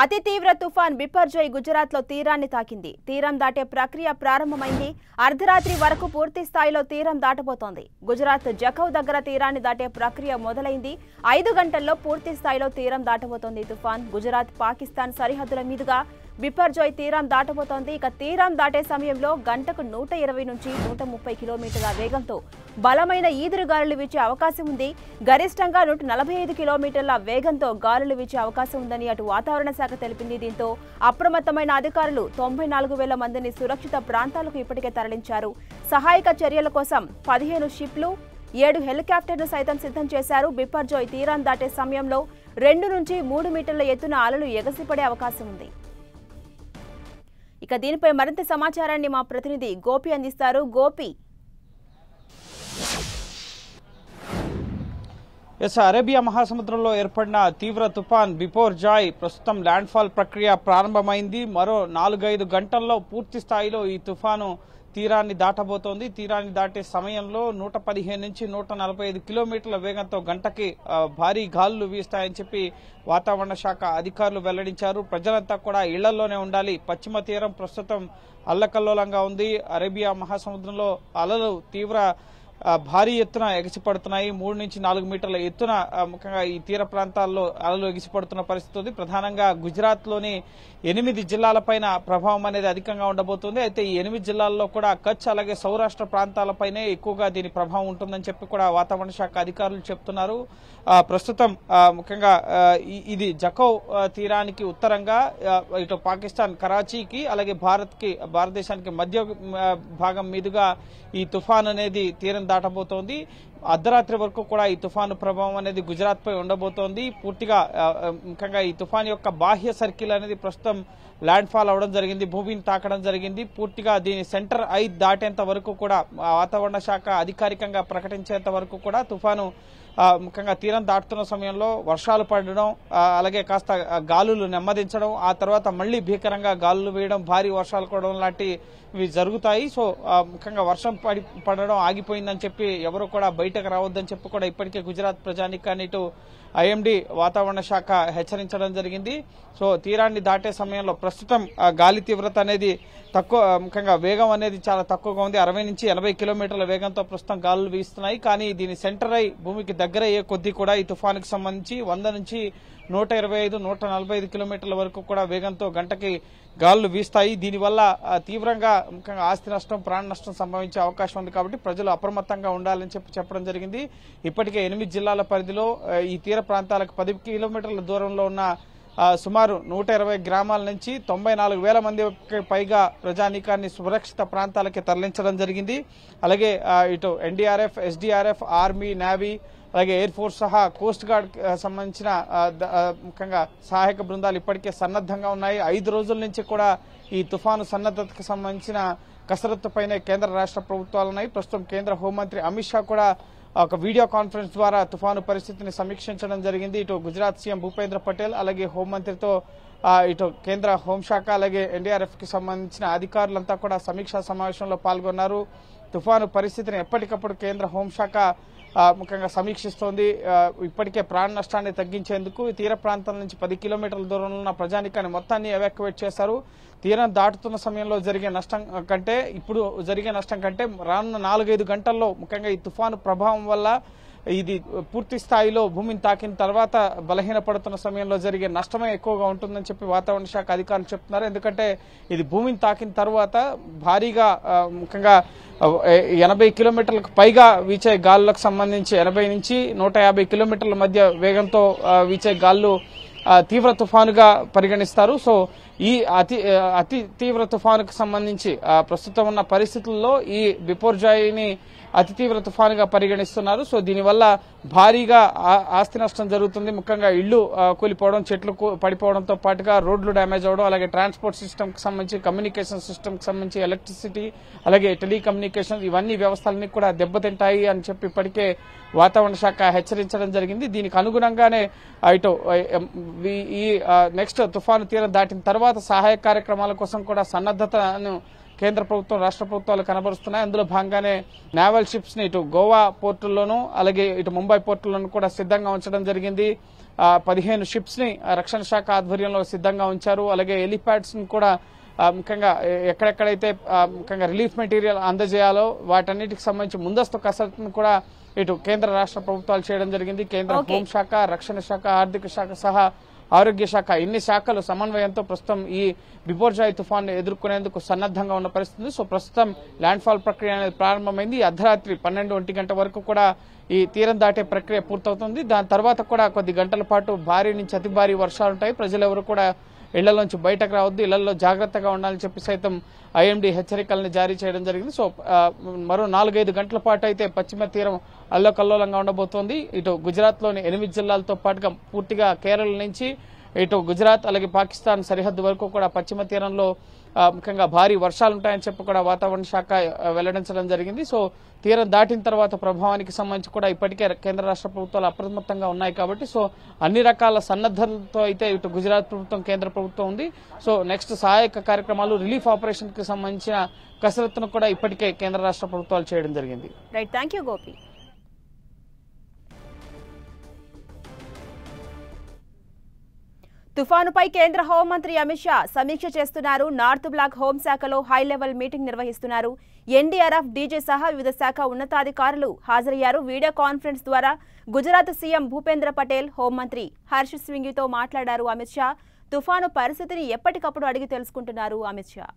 అతి తీవ్ర తుఫాన్ బిపర్జోయ్ గుజరాత్లో తీరాన్ని తాకింది తీరం దాటే ప్రక్రియ ప్రారంభమైంది అర్ధరాత్రి వరకు పూర్తి స్థాయిలో తీరం దాటబోతోంది గుజరాత్ జఖవ్ దగ్గర తీరాన్ని దాటే ప్రక్రియ మొదలైంది ఐదు గంటల్లో పూర్తి స్థాయిలో తీరం దాటబోతోంది తుఫాన్ గుజరాత్ పాకిస్తాన్ సరిహద్దుల మీదుగా బిపర్జోయ్ తీరం దాటబోతోంది ఇక తీరం దాటే సమయంలో గంటకు నూట ఇరవై నుంచి నూట ముప్పై కిలోమీటర్ల వేగంతో బలమైన ఈదురు గాలులు వీచే అవకాశం ఉంది గరిష్టంగా నూట నలభై ఐదు కిలోమీటర్ల వేగంతో గాలులు వీచే అవకాశం ఉందని అటు వాతావరణ శాఖ తెలిపింది దీంతో అప్రమత్తమైన అధికారులు తొంభై నాలుగు వేల మందిని సురక్షిత ప్రాంతాలకు ఇప్పటికే తరలించారు సహాయక చర్యల కోసం పదిహేను షిప్లు ఏడు హెలికాప్టర్ను సైతం సిద్ధం చేశారు బిపర్జోయ్ తీరం దాటే సమయంలో రెండు నుంచి మూడు మీటర్ల ఎత్తున అలలు ఎగసిపడే అవకాశం ఉంది ఇక దీనిపై మరింత సమాచారాన్ని మా ప్రతినిధి గోపి అందిస్తారు గోపి ఎస్ అరేబియా మహాసముద్రంలో ఏర్పడిన తీవ్ర తుఫాన్ బిపోర్ జాయ్ ప్రస్తుతం ల్యాండ్ఫాల్ ప్రక్రియ ప్రారంభమైంది మరో నాలుగైదు గంటల్లో పూర్తి స్థాయిలో ఈ తుఫాను తీరాన్ని దాటబోతోంది తీరాన్ని దాటే సమయంలో నూట పదిహేను నుంచి నూట నలభై ఐదు కిలోమీటర్ల వేగంతో గంటకి భారీ గాలులు వీస్తాయని చెప్పి వాతావరణ శాఖ అధికారులు వెల్లడించారు ప్రజలంతా కూడా ఇళ్లలోనే ఉండాలి పశ్చిమ తీరం ప్రస్తుతం అల్లకల్లోలంగా ఉంది అరేబియా మహాసముద్రంలో అలలు తీవ్ర భారీ ఎత్తున ఎగిసిపడుతున్నాయి మూడు నుంచి నాలుగు మీటర్ల ఎత్తున ముఖ్యంగా ఈ తీర ప్రాంతాల్లో అలలు ఎగిసిపడుతున్న పరిస్థితి ఉంది ప్రధానంగా గుజరాత్లోని ఎనిమిది జిల్లాలపైన ప్రభావం అనేది అధికంగా ఉండబోతుంది అయితే ఈ ఎనిమిది జిల్లాల్లో కూడా కచ్ అలాగే సౌరాష్ట్ర ప్రాంతాలపైనే ఎక్కువగా దీని ప్రభావం ఉంటుందని చెప్పి కూడా వాతావరణ శాఖ అధికారులు చెప్తున్నారు ప్రస్తుతం ముఖ్యంగా ఇది జకౌ తీరానికి ఉత్తరంగా ఇటు పాకిస్తాన్ కరాచీకి అలాగే భారత్కి భారతదేశానికి మధ్య భాగం మీదుగా ఈ తుఫాన్ అనేది తీరం దాటబోతోంది అర్ధరాత్రి వరకు కూడా ఈ తుఫాను ప్రభావం అనేది గుజరాత్పై ఉండబోతోంది పూర్తిగా ముఖ్యంగా ఈ తుఫాన్ యొక్క బాహ్య సర్కిల్ అనేది ప్రస్తుతం ల్యాండ్ ఫాల్ అవడం జరిగింది భూమిని తాకడం జరిగింది పూర్తిగా దీని సెంటర్ ఐ దాటేంత వరకు కూడా వాతావరణ శాఖ అధికారికంగా ప్రకటించేంత వరకు కూడా తుఫాను ముఖ్యంగా తీరం దాటుతున్న సమయంలో వర్షాలు పడడం అలాగే కాస్త గాలులు నెమ్మదించడం ఆ తర్వాత మళ్లీ భీకరంగా గాలులు వేయడం భారీ వర్షాలు కూడా లాంటివి జరుగుతాయి సో ముఖ్యంగా వర్షం పడి పడడం ఆగిపోయిందని చెప్పి ఎవరు కూడా బయటకు రావద్దని చెప్పి కూడా ఇప్పటికే గుజరాత్ ప్రజానికాన్ని ఇటు ఐఎండీ వాతావరణ శాఖ హెచ్చరించడం జరిగింది సో తీరాన్ని దాటే సమయంలో ప్రస్తుతం గాలి తీవ్రత అనేది తక్కువ ముఖ్యంగా వేగం అనేది చాలా తక్కువగా ఉంది అరవై నుంచి ఎనభై కిలోమీటర్ల వేగంతో ప్రస్తుతం గాలులు వీస్తున్నాయి కానీ దీని సెంటర్ అయి భూమికి దగ్గర అయ్యే కొద్దీ కూడా ఈ తుఫానికి సంబంధించి వంద నుంచి నూట ఇరవై ఐదు నూట నలభై ఐదు కిలోమీటర్ల వరకు కూడా వేగంతో గంటకి గాలులు వీస్తాయి దీనివల్ల తీవ్రంగా ముఖ్యంగా ఆస్తి నష్టం ప్రాణ నష్టం సంభవించే అవకాశం ఉంది కాబట్టి ప్రజలు అప్రమత్తంగా ఉండాలని చెప్పి చెప్పడం జరిగింది ఇప్పటికే ఎనిమిది జిల్లాల పరిధిలో ఈ తీర ప్రాంతాలకు పది కిలోమీటర్ల దూరంలో ఉన్న సుమారు నూట ఇరవై గ్రామాల నుంచి తొంభై నాలుగు వేల మంది పైగా ప్రజానీకాన్ని సురక్షిత ప్రాంతాలకి తరలించడం జరిగింది అలాగే ఇటు ఎన్డీఆర్ఎఫ్ ఎస్డీఆర్ఎఫ్ ఆర్మీ నేవీ అలాగే ఎయిర్ ఫోర్స్ సహా కోస్ట్ గార్డ్ సంబంధించిన ముఖ్యంగా సహాయక బృందాలు ఇప్పటికే సన్నద్ధంగా ఉన్నాయి ఐదు రోజుల నుంచి కూడా ఈ తుఫాను సన్నద్ధతకు సంబంధించిన కసరత్తుపైనే కేంద్ర రాష్ట్ర ప్రభుత్వాలున్నాయి ప్రస్తుతం కేంద్ర హోంమంత్రి అమిత్ షా కూడా ఒక వీడియో కాన్ఫరెన్స్ ద్వారా తుఫాను పరిస్థితిని సమీక్షించడం జరిగింది ఇటు గుజరాత్ సీఎం భూపేంద్ర పటేల్ అలాగే హోంమంత్రితో ఇటు కేంద్ర హోంశాఖ అలాగే ఎన్డీఆర్ఎఫ్ కి సంబంధించిన అధికారులంతా కూడా సమీక్షా సమావేశంలో పాల్గొన్నారు తుఫాను పరిస్థితిని ఎప్పటికప్పుడు కేంద్ర హోంశాఖ ముఖ్యంగా సమీక్షిస్తోంది ఇప్పటికే ప్రాణ నష్టాన్ని తగ్గించేందుకు తీర ప్రాంతం నుంచి పది కిలోమీటర్ల దూరంలో ఉన్న ప్రజానికాన్ని మొత్తాన్ని ఎవాక్యువేట్ చేశారు తీరం దాటుతున్న సమయంలో జరిగే నష్టం కంటే ఇప్పుడు జరిగే నష్టం కంటే రానున్న నాలుగైదు గంటల్లో ముఖ్యంగా ఈ తుఫాను ప్రభావం వల్ల ఇది పూర్తి స్థాయిలో భూమిని తాకిన తర్వాత బలహీనపడుతున్న సమయంలో జరిగే నష్టమే ఎక్కువగా ఉంటుందని చెప్పి వాతావరణ శాఖ అధికారులు చెప్తున్నారు ఎందుకంటే ఇది భూమిని తాకిన తర్వాత భారీగా ముఖ్యంగా ఎనభై కిలోమీటర్లకు పైగా వీచే గాలులకు సంబంధించి ఎనభై నుంచి నూట యాభై కిలోమీటర్ల మధ్య వేగంతో వీచే గాలు తీవ్ర తుఫానుగా పరిగణిస్తారు సో ఈ అతి అతి తీవ్ర తుఫానుకు సంబంధించి ప్రస్తుతం ఉన్న పరిస్థితుల్లో ఈ బిపోర్జాయిని అతి తీవ్ర తుఫానుగా పరిగణిస్తున్నారు సో దీనివల్ల భారీగా ఆస్తి నష్టం జరుగుతుంది ముఖ్యంగా ఇళ్లు కూలిపోవడం చెట్లు పడిపోవడంతో పాటుగా రోడ్లు డ్యామేజ్ అవడం అలాగే ట్రాన్స్పోర్ట్ సిస్టమ్కి సంబంధించి కమ్యూనికేషన్ సిస్టమ్కి సంబంధించి ఎలక్ట్రిసిటీ అలాగే టెలికమ్యూనికేషన్ ఇవన్నీ వ్యవస్థలన్నీ కూడా దెబ్బతింటాయి అని చెప్పి ఇప్పటికే వాతావరణ శాఖ హెచ్చరించడం జరిగింది దీనికి అనుగుణంగానే ఇటు ఈ నెక్స్ట్ తుఫాను తీరం దాటిన తర్వాత సహాయ కార్యక్రమాల కోసం కూడా సన్నద్ధతను కేంద్ర ప్రభుత్వం రాష్ట్ర ప్రభుత్వాలు కనబరుస్తున్నాయి అందులో భాగంగానే నావల్ షిప్స్ ని ఇటు గోవా పోర్టుల్లోనూ అలాగే ఇటు ముంబై పోర్టుల్లోనూ కూడా సిద్ధంగా ఉంచడం జరిగింది పదిహేను షిప్స్ ని రక్షణ శాఖ ఆధ్వర్యంలో సిద్ధంగా ఉంచారు అలాగే హెలిప్యాడ్స్ ని కూడా ముఖ్యంగా ఎక్కడెక్కడైతే ముఖ్యంగా రిలీఫ్ మెటీరియల్ అందజేయాలో వాటన్నిటికి సంబంధించి ముందస్తు కసరత్తును కూడా ఇటు కేంద్ర రాష్ట్ర ప్రభుత్వాలు చేయడం జరిగింది కేంద్ర హోంశాఖ రక్షణ శాఖ ఆర్థిక శాఖ సహా ఆరోగ్య శాఖ ఇన్ని శాఖలు సమన్వయంతో ప్రస్తుతం ఈ బిపోర్జాయ్ తుఫాన్ ఎదుర్కొనేందుకు సన్నద్దంగా ఉన్న పరిస్థితి సో ప్రస్తుతం ల్యాండ్ ఫాల్ ప్రక్రియ అనేది ప్రారంభమైంది అర్ధరాత్రి పన్నెండు ఒంటి గంట వరకు కూడా ఈ తీరం దాటే ప్రక్రియ పూర్తవుతుంది దాని తర్వాత కూడా కొద్ది గంటల పాటు భారీ నుంచి అతి భారీ వర్షాలుంటాయి ప్రజలెవరు కూడా ఇళ్లలోంచి బయటకు రావద్దు ఇళ్లలో జాగ్రత్తగా ఉండాలని చెప్పి సైతం ఐఎండి హెచ్చరికలను జారీ చేయడం జరిగింది సో మరో నాలుగైదు గంటల పాటు అయితే పశ్చిమ తీరం అల్లకల్లోలంగా ఉండబోతోంది ఇటు గుజరాత్లోని ఎనిమిది జిల్లాలతో పాటుగా పూర్తిగా కేరళ నుంచి ఇటు గుజరాత్ అలాగే పాకిస్తాన్ సరిహద్దు వరకు కూడా పశ్చిమ తీరంలో ముఖ్యంగా భారీ వర్షాలు ఉంటాయని చెప్పి కూడా వాతావరణ శాఖ వెల్లడించడం జరిగింది సో తీరం దాటిన తర్వాత ప్రభావానికి సంబంధించి కూడా ఇప్పటికే కేంద్ర రాష్ట్ర ప్రభుత్వాలు అప్రమత్తంగా ఉన్నాయి కాబట్టి సో అన్ని రకాల సన్నద్ధతతో అయితే ఇటు గుజరాత్ ప్రభుత్వం కేంద్ర ప్రభుత్వం ఉంది సో నెక్స్ట్ సహాయక కార్యక్రమాలు రిలీఫ్ ఆపరేషన్ కి సంబంధించిన కసరత్తును కూడా ఇప్పటికే కేంద్ర రాష్ట్ర ప్రభుత్వాలు చేయడం జరిగింది రైట్ థ్యాంక్ యూ గోపి తుఫానుపై కేంద్ర హోంమంత్రి అమిత్ షా సమీక్ష చేస్తున్నారు నార్త్ బ్లాక్ హోంశాఖలో హైలెవెల్ మీటింగ్ నిర్వహిస్తున్నారు ఎన్డీఆర్ఎఫ్ డీజీ సహా వివిధ శాఖ ఉన్నతాధికారులు హాజరయ్యారు వీడియో కాన్ఫరెన్స్ ద్వారా గుజరాత్ సీఎం భూపేంద్ర పటేల్ హోంమంత్రి హర్ష స్వింగితో మాట్లాడారు అమిత్ షా తుఫాను పరిస్థితిని ఎప్పటికప్పుడు అడిగి తెలుసుకుంటున్నారు అమిత్ షా